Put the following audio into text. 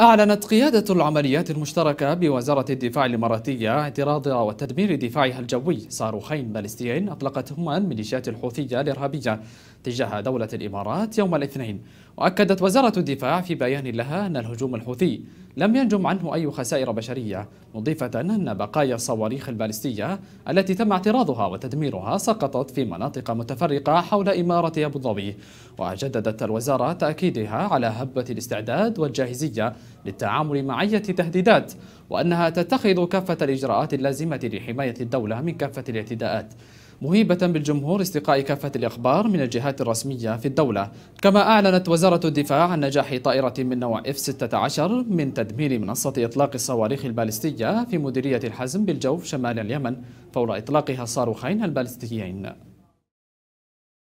أعلنت قيادة العمليات المشتركة بوزارة الدفاع الإماراتية اعتراض وتدمير دفاعها الجوي صاروخين باليستيين أطلقتهما الميليشيات الحوثية الإرهابية تجاه دولة الإمارات يوم الاثنين وأكدت وزارة الدفاع في بيان لها أن الهجوم الحوثي لم ينجم عنه أي خسائر بشرية مضيفة أن بقايا الصواريخ البالستية التي تم اعتراضها وتدميرها سقطت في مناطق متفرقة حول إمارة أبو ظبي وجددت الوزارة تأكيدها على هبة الاستعداد والجاهزية للتعامل مع أي تهديدات وأنها تتخذ كافة الإجراءات اللازمة لحماية الدولة من كافة الاعتداءات مهيبة بالجمهور استقاء كافة الإخبار من الجهات الرسمية في الدولة كما أعلنت وزارة الدفاع عن نجاح طائرة من نوع F-16 من تدمير منصة إطلاق الصواريخ البالستية في مديرية الحزم بالجوف شمال اليمن فور إطلاقها الصاروخين البالستيين